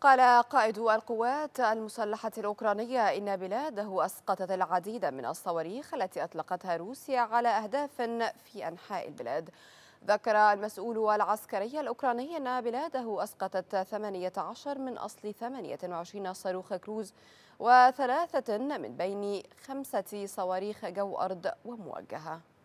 قال قائد القوات المسلحة الأوكرانية إن بلاده أسقطت العديد من الصواريخ التي أطلقتها روسيا على أهداف في أنحاء البلاد ذكر المسؤول العسكري الأوكراني أن بلاده أسقطت 18 من أصل 28 صاروخ كروز وثلاثة من بين خمسة صواريخ جو أرض وموجهة